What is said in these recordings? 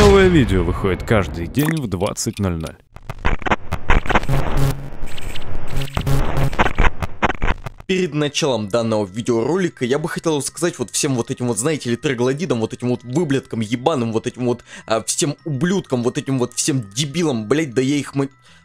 Новое видео выходит каждый день в 20.00. Перед началом данного видеоролика я бы хотел сказать вот всем вот этим вот, знаете ли, троглодидам, вот этим вот выблядкам ебаным, вот этим вот а, всем ублюдкам, вот этим вот всем дебилам, блять, да я их...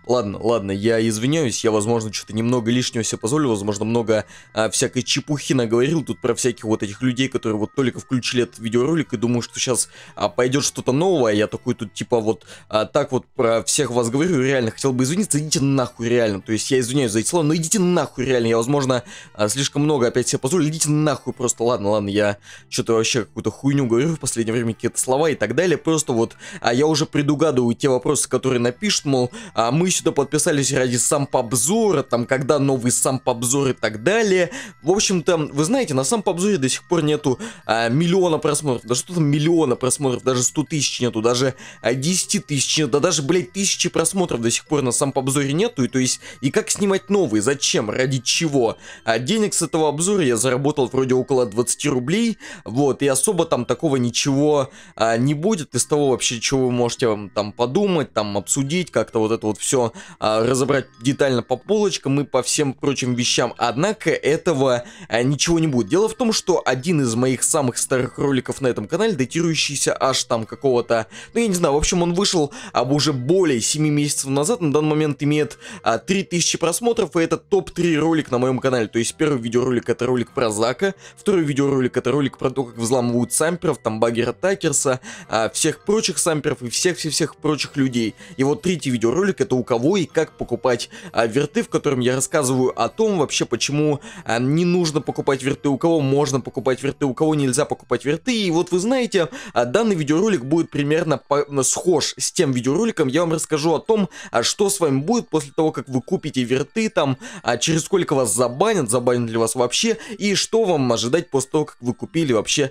Ладно, ладно, я извиняюсь, я, возможно, что-то немного лишнего себе позволил, возможно, много а, всякой чепухи наговорил тут про всяких вот этих людей, которые вот только включили этот видеоролик и думаю, что сейчас а, пойдет что-то новое, а я такой тут типа вот а, так вот про всех вас говорю, реально хотел бы извиниться, идите нахуй реально, то есть я извиняюсь за эти слова, но идите нахуй реально, я, возможно, а, слишком много опять себе позволил, идите нахуй просто, ладно, ладно, я что-то вообще какую-то хуйню говорю в последнее время, какие-то слова и так далее, просто вот а, я уже предугадываю те вопросы, которые напишут, мол, а мы сюда подписались ради сампобзора, там, когда новый сампобзор и так далее. В общем-то, вы знаете, на сампобзоре до сих пор нету а, миллиона просмотров, да что там миллиона просмотров, даже 100 тысяч нету, даже а, 10 тысяч нету, да даже, блядь, тысячи просмотров до сих пор на сампобзоре нету, и то есть, и как снимать новый, зачем, ради чего? А денег с этого обзора я заработал вроде около 20 рублей, вот, и особо там такого ничего а, не будет из того вообще, чего вы можете там подумать, там обсудить, как-то вот это вот все а, разобрать детально по полочкам и по всем прочим вещам. Однако этого а, ничего не будет. Дело в том, что один из моих самых старых роликов на этом канале, датирующийся аж там какого-то, ну я не знаю, в общем он вышел об а, уже более 7 месяцев назад, на данный момент имеет а, 3000 просмотров, и это топ-3 ролик на моем канале. То есть первый видеоролик это ролик про Зака, второй видеоролик это ролик про то, как взламывают самперов, там баггера Такерса, а, всех прочих самперов и всех-всех-всех прочих людей. И вот третий видеоролик это у кого и как покупать а, верты, в котором я рассказываю о том вообще, почему а, не нужно покупать верты, у кого можно покупать верты, у кого нельзя покупать верты. И вот вы знаете, а, данный видеоролик будет примерно схож с тем видеороликом. Я вам расскажу о том, что с вами будет после того, как вы купите верты, там, через сколько вас забанят, забанят ли вас вообще, и что вам ожидать после того, как вы купили вообще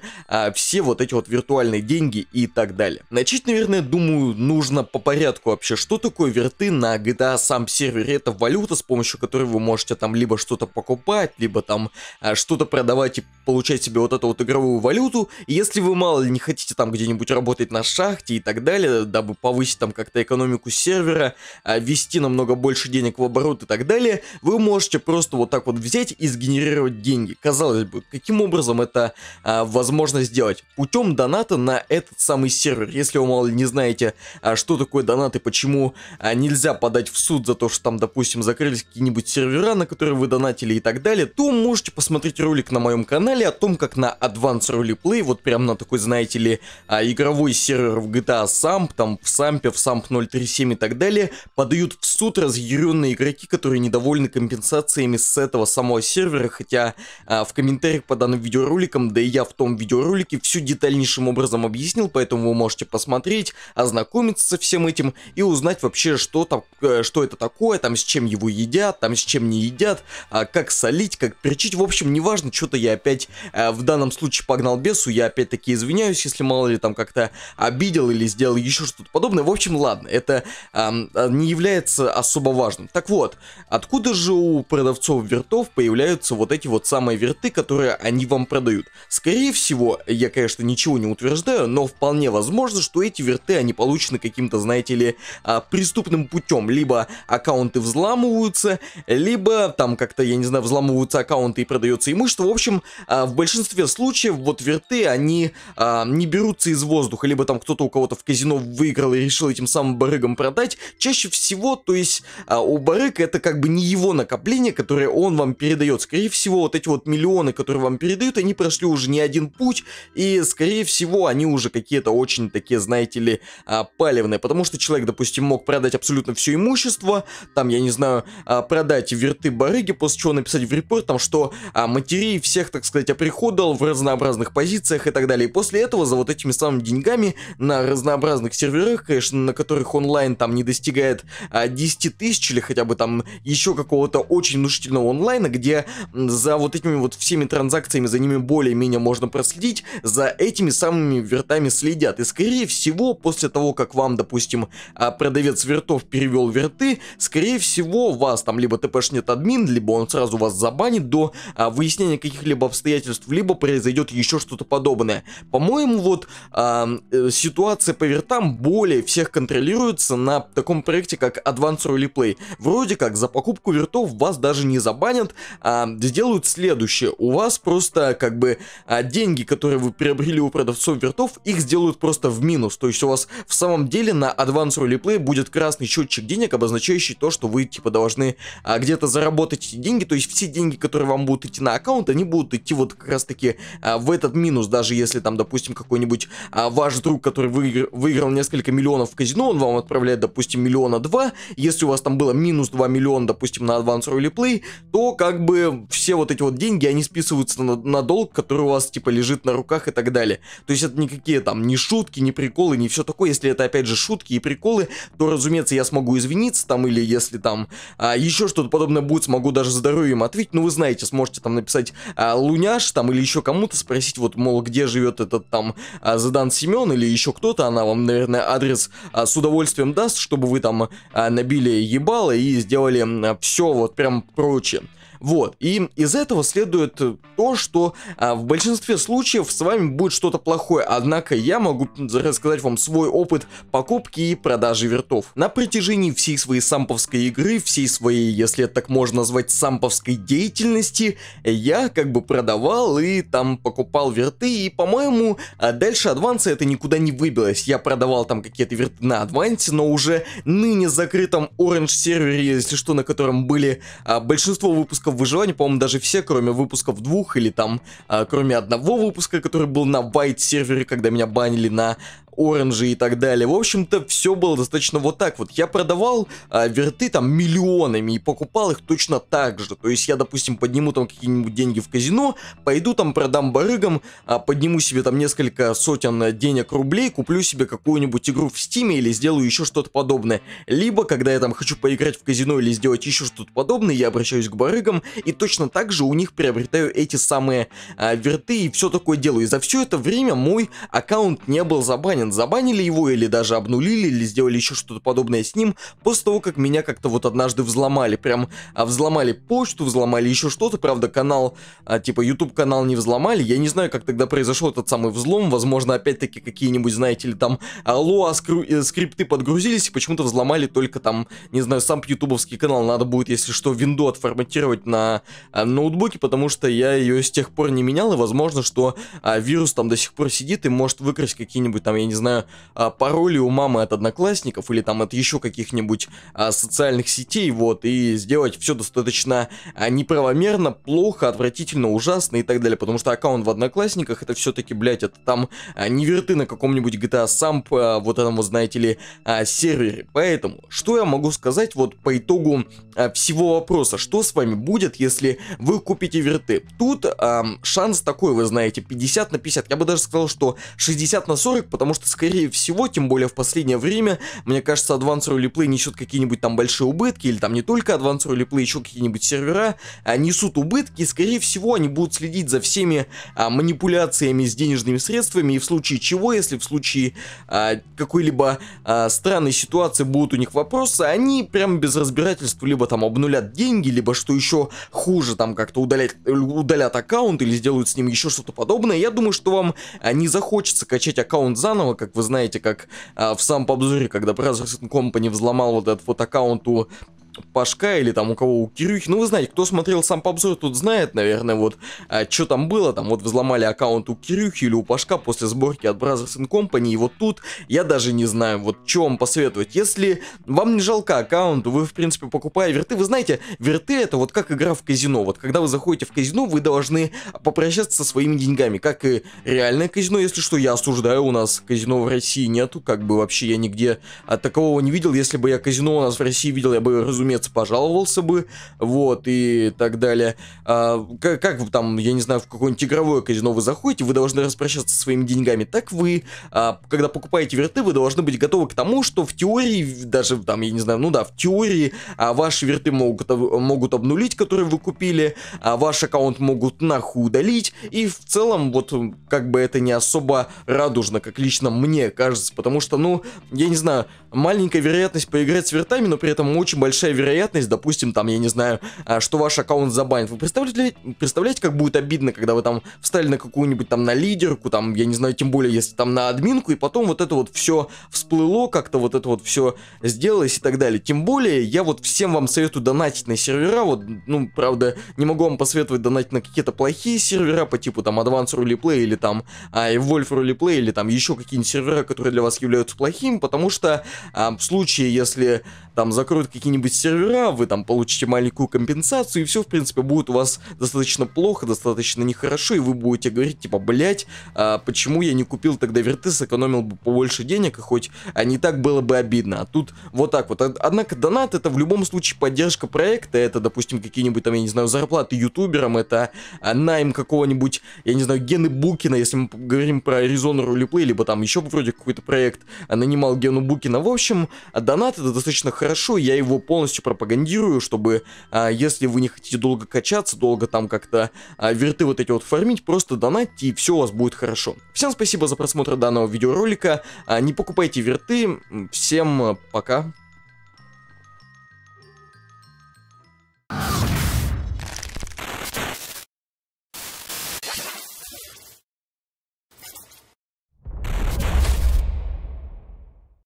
все вот эти вот виртуальные деньги и так далее. Начать, наверное, думаю, нужно по порядку вообще, что такое верты на на GTA сам сервере, это валюта, с помощью которой вы можете там либо что-то покупать, либо там э, что-то продавать и получать себе вот эту вот игровую валюту. И если вы мало ли не хотите там где-нибудь работать на шахте и так далее, дабы повысить там как-то экономику сервера, э, ввести намного больше денег в оборот и так далее, вы можете просто вот так вот взять и сгенерировать деньги. Казалось бы, каким образом это а, возможно сделать? Путем доната на этот самый сервер. Если вы мало ли не знаете, а, что такое донат и почему а, нельзя подать в суд за то, что там, допустим, закрылись какие-нибудь сервера, на которые вы донатили и так далее, то можете посмотреть ролик на моем канале о том, как на Advanced Roleplay, вот прям на такой, знаете ли, а, игровой сервер в GTA Samp, там в Сампе, в Самп 037 и так далее, подают в суд разъяренные игроки, которые недовольны компенсациями с этого самого сервера, хотя а, в комментариях по данным видеороликам, да и я в том видеоролике все детальнейшим образом объяснил, поэтому вы можете посмотреть, ознакомиться со всем этим и узнать вообще, что там Э, что это такое, там с чем его едят, там с чем не едят, а, как солить, как перчить, в общем, неважно, что-то я опять а, в данном случае погнал бесу, я опять-таки извиняюсь, если мало ли там как-то обидел или сделал еще что-то подобное, в общем, ладно, это а, не является особо важным. Так вот, откуда же у продавцов вертов появляются вот эти вот самые верты, которые они вам продают? Скорее всего, я, конечно, ничего не утверждаю, но вполне возможно, что эти верты, они получены каким-то, знаете ли, а, преступным путем, путем. Либо аккаунты взламываются, либо там как-то, я не знаю, взламываются аккаунты и продается имущество. В общем, а, в большинстве случаев вот верты, они а, не берутся из воздуха. Либо там кто-то у кого-то в казино выиграл и решил этим самым барыгам продать. Чаще всего, то есть а, у барыга это как бы не его накопление, которое он вам передает. Скорее всего, вот эти вот миллионы, которые вам передают, они прошли уже не один путь, и, скорее всего, они уже какие-то очень такие, знаете ли, палевные. Потому что человек, допустим, мог продать абсолютно все все имущество, там, я не знаю, а, продать верты барыги, после чего написать в репорт, там, что а, матерей всех, так сказать, оприходовал в разнообразных позициях и так далее. И после этого за вот этими самыми деньгами на разнообразных серверах, конечно, на которых онлайн там не достигает 10 а, тысяч или хотя бы там еще какого-то очень внушительного онлайна, где за вот этими вот всеми транзакциями, за ними более-менее можно проследить, за этими самыми вертами следят. И скорее всего, после того, как вам, допустим, продавец вертов перевел привел верты, скорее всего вас там либо тпшнет админ, либо он сразу вас забанит до а, выяснения каких-либо обстоятельств, либо произойдет еще что-то подобное. По-моему, вот а, ситуация по вертам более всех контролируется на таком проекте, как Advanced Rally Play. Вроде как за покупку вертов вас даже не забанят, а сделают следующее. У вас просто как бы а, деньги, которые вы приобрели у продавцов вертов, их сделают просто в минус. То есть у вас в самом деле на Advanced Rally Play будет красный счетчик кусочек денег, обозначающий то, что вы типа должны а, где-то заработать эти деньги, то есть все деньги, которые вам будут идти на аккаунт, они будут идти вот как раз таки а, в этот минус, даже если там, допустим, какой-нибудь а, ваш друг, который выигр выиграл несколько миллионов в казино, он вам отправляет, допустим, миллиона два, если у вас там было минус 2 миллиона, допустим, на Advance Rally Play, то как бы все вот эти вот деньги, они списываются на, на долг, который у вас типа лежит на руках и так далее. То есть это никакие там не шутки, не приколы, не все такое. Если это опять же шутки и приколы, то, разумеется, я смогу смогу извиниться там, или если там а, еще что-то подобное будет, смогу даже здоровьем ответить. Ну, вы знаете, сможете там написать а, Луняш там или еще кому-то спросить, вот, мол, где живет этот там а, Задан Семен или еще кто-то, она вам, наверное, адрес а, с удовольствием даст, чтобы вы там а, набили ебало и сделали а, все вот прям прочее. Вот, и из этого следует то, что а, в большинстве случаев с вами будет что-то плохое, однако я могу рассказать вам свой опыт покупки и продажи вертов. На протяжении всей своей самповской игры, всей своей, если это так можно назвать, самповской деятельности, я как бы продавал и там покупал верты, и по-моему, а, дальше адванса это никуда не выбилось. Я продавал там какие-то верты на адвансе, но уже ныне закрытом Orange сервере, если что, на котором были а, большинство выпусков выпусков выживания, по-моему, даже все, кроме выпусков двух или там, э, кроме одного выпуска, который был на байт-сервере, когда меня банили на оранжи и так далее. В общем-то, все было достаточно вот так вот. Я продавал э, верты там миллионами и покупал их точно так же. То есть я, допустим, подниму там какие-нибудь деньги в казино, пойду там продам барыгам, э, подниму себе там несколько сотен денег рублей, куплю себе какую-нибудь игру в стиме или сделаю еще что-то подобное. Либо, когда я там хочу поиграть в казино или сделать еще что-то подобное, я обращаюсь к барыгам, и точно так же у них приобретаю эти самые а, верты и все такое делаю. И за все это время мой аккаунт не был забанен. Забанили его или даже обнулили, или сделали еще что-то подобное с ним, после того, как меня как-то вот однажды взломали. Прям а, взломали почту, взломали еще что-то, правда канал, а, типа YouTube канал не взломали, я не знаю, как тогда произошел этот самый взлом, возможно, опять-таки какие-нибудь, знаете ли, там лоа э, скрипты подгрузились и почему-то взломали только там, не знаю, сам ютубовский канал, надо будет, если что, винду отформатировать на а, ноутбуке, потому что я ее с тех пор не менял, и возможно, что а, вирус там до сих пор сидит и может выкрасть какие-нибудь там, я не знаю, а, пароли у мамы от одноклассников или там от еще каких-нибудь а, социальных сетей, вот, и сделать все достаточно а, неправомерно, плохо, отвратительно, ужасно и так далее, потому что аккаунт в одноклассниках это все-таки, блядь, это там а, не верты на каком-нибудь GTA Samp, а, вот этом, вы знаете ли, а, сервере. Поэтому, что я могу сказать вот по итогу а, всего вопроса, что с вами будет будет, если вы купите верты. Тут эм, шанс такой, вы знаете, 50 на 50. Я бы даже сказал, что 60 на 40, потому что, скорее всего, тем более в последнее время, мне кажется, Advanced Roleplay несет какие-нибудь там большие убытки, или там не только Advanced Roleplay, еще какие-нибудь сервера э, несут убытки, и, скорее всего, они будут следить за всеми э, манипуляциями с денежными средствами, и в случае чего, если в случае э, какой-либо э, странной ситуации будут у них вопросы, они прям без разбирательства либо там обнулят деньги, либо что еще хуже там как-то удалять, удалят аккаунт или сделают с ним еще что-то подобное, я думаю, что вам а, не захочется качать аккаунт заново, как вы знаете, как а, в самом обзоре, когда Brothers Company взломал вот этот вот аккаунт у Пашка или там у кого, у Кирюхи. Ну, вы знаете, кто смотрел сам по обзору, тут знает, наверное, вот, а, что там было. Там вот взломали аккаунт у Кирюхи или у Пашка после сборки от Brothers and Company. И вот тут я даже не знаю, вот, что вам посоветовать. Если вам не жалко аккаунт, вы, в принципе, покупая верты. Вы знаете, верты это вот как игра в казино. Вот, когда вы заходите в казино, вы должны попрощаться со своими деньгами. Как и реальное казино, если что, я осуждаю, у нас казино в России нету. Как бы вообще я нигде от а, такового не видел. Если бы я казино у нас в России видел, я бы, разумеется, безумец пожаловался бы, вот, и так далее. А, как, как там, я не знаю, в какое-нибудь игровое казино вы заходите, вы должны распрощаться со своими деньгами, так вы, а, когда покупаете верты, вы должны быть готовы к тому, что в теории, даже там, я не знаю, ну да, в теории а, ваши верты могут, могут обнулить, которые вы купили, а ваш аккаунт могут нахуй удалить, и в целом, вот, как бы это не особо радужно, как лично мне кажется, потому что, ну, я не знаю, маленькая вероятность поиграть с вертами, но при этом очень большая большая вероятность, допустим, там, я не знаю, а, что ваш аккаунт забанит. Вы представляете, представляете, как будет обидно, когда вы там встали на какую-нибудь там на лидерку, там, я не знаю, тем более, если там на админку, и потом вот это вот все всплыло, как-то вот это вот все сделалось и так далее. Тем более, я вот всем вам советую донатить на сервера, вот, ну, правда, не могу вам посоветовать донатить на какие-то плохие сервера по типу там Advanced Roleplay или там а, Evolve Roleplay или там еще какие-нибудь сервера, которые для вас являются плохим, потому что а, в случае, если там закроют какие-нибудь сервера, вы там получите маленькую компенсацию, и все, в принципе, будет у вас достаточно плохо, достаточно нехорошо, и вы будете говорить, типа, блять, а почему я не купил тогда верты, сэкономил бы побольше денег, и хоть а не так было бы обидно. А тут вот так вот. Однако донат это в любом случае поддержка проекта, это, допустим, какие-нибудь там, я не знаю, зарплаты ютуберам, это а, найм какого-нибудь, я не знаю, Гены Букина, если мы говорим про Arizona Roleplay, либо там еще вроде какой-то проект а, нанимал Гену Букина. В общем, донат это достаточно хорошо, я его полностью пропагандирую, чтобы, а, если вы не хотите долго качаться, долго там как-то а, верты вот эти вот фармить, просто донатьте, и все у вас будет хорошо. Всем спасибо за просмотр данного видеоролика, а, не покупайте верты, всем а, пока.